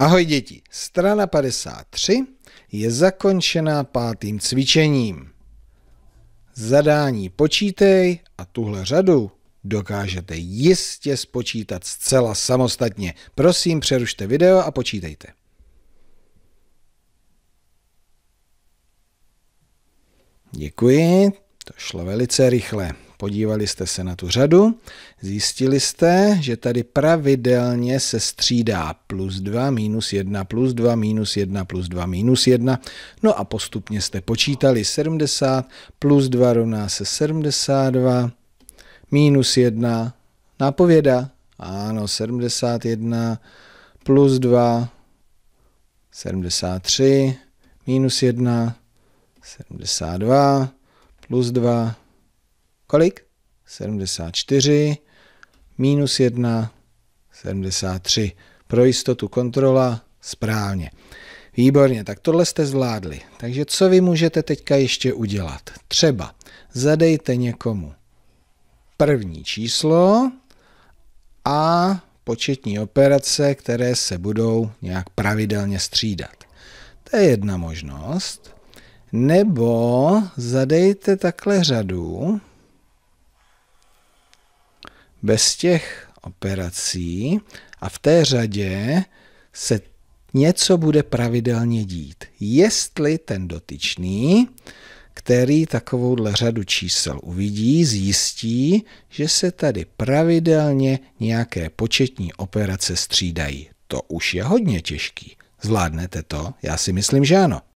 Ahoj děti, strana 53 je zakončená pátým cvičením. Zadání počítej a tuhle řadu dokážete jistě spočítat zcela samostatně. Prosím, přerušte video a počítejte. Děkuji, to šlo velice rychle. Podívali jste se na tu řadu, zjistili jste, že tady pravidelně se střídá plus 2, minus 1, plus 2, minus 1, plus 2, minus 1. No a postupně jste počítali 70, plus 2 rovná se 72, minus 1, nápověda, ano, 71, plus 2, 73, minus 1, 72, plus 2, kolik? 74 minus 1, 73. Pro jistotu kontrola správně. Výborně, tak tohle jste zvládli. Takže co vy můžete teďka ještě udělat? Třeba zadejte někomu první číslo a početní operace, které se budou nějak pravidelně střídat. To je jedna možnost. Nebo zadejte takhle řadu, bez těch operací a v té řadě se něco bude pravidelně dít. Jestli ten dotyčný, který takovouhle řadu čísel uvidí, zjistí, že se tady pravidelně nějaké početní operace střídají. To už je hodně těžký. Zvládnete to? Já si myslím, že ano.